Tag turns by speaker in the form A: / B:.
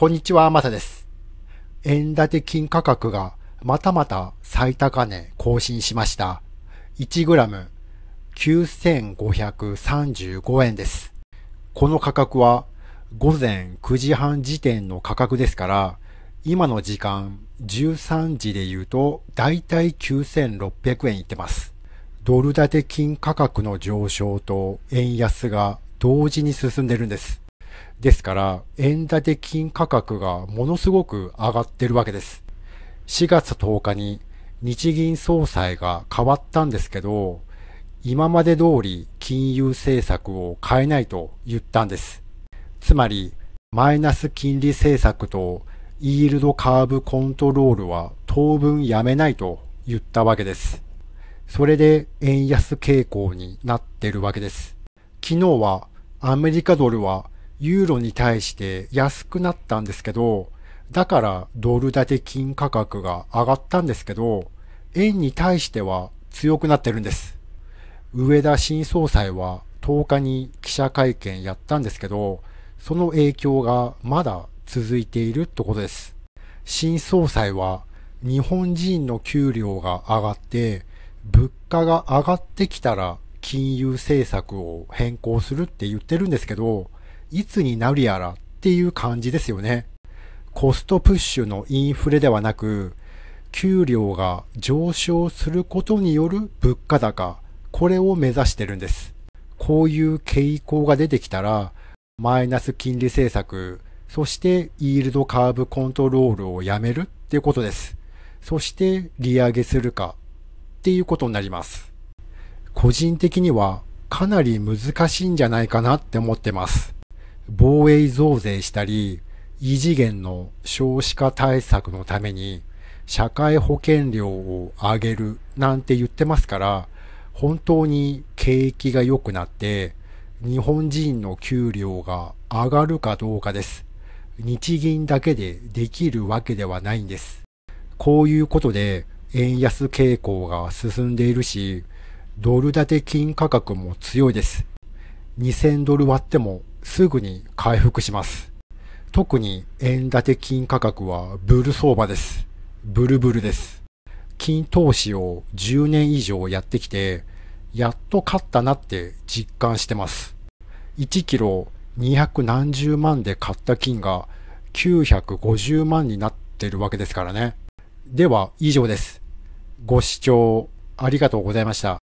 A: こんにちは、まさです。円建て金価格がまたまた最高値更新しました。1g9535 円です。この価格は午前9時半時点の価格ですから、今の時間13時で言うとだいたい9600円いってます。ドル建て金価格の上昇と円安が同時に進んでるんです。ですから、円建て金価格がものすごく上がってるわけです。4月10日に日銀総裁が変わったんですけど、今まで通り金融政策を変えないと言ったんです。つまり、マイナス金利政策とイールドカーブコントロールは当分やめないと言ったわけです。それで円安傾向になってるわけです。昨日はアメリカドルはユーロに対して安くなったんですけど、だからドル建て金価格が上がったんですけど、円に対しては強くなってるんです。上田新総裁は10日に記者会見やったんですけど、その影響がまだ続いているってことです。新総裁は日本人の給料が上がって、物価が上がってきたら金融政策を変更するって言ってるんですけど、いつになるやらっていう感じですよね。コストプッシュのインフレではなく、給料が上昇することによる物価高、これを目指してるんです。こういう傾向が出てきたら、マイナス金利政策、そしてイールドカーブコントロールをやめるっていうことです。そして利上げするかっていうことになります。個人的にはかなり難しいんじゃないかなって思ってます。防衛増税したり、異次元の少子化対策のために社会保険料を上げるなんて言ってますから、本当に景気が良くなって、日本人の給料が上がるかどうかです。日銀だけでできるわけではないんです。こういうことで円安傾向が進んでいるし、ドル建て金価格も強いです。2000ドル割ってもすぐに回復します。特に円建て金価格はブル相場です。ブルブルです。金投資を10年以上やってきて、やっと勝ったなって実感してます。1キロ2 7 0何十万で買った金が950万になってるわけですからね。では以上です。ご視聴ありがとうございました。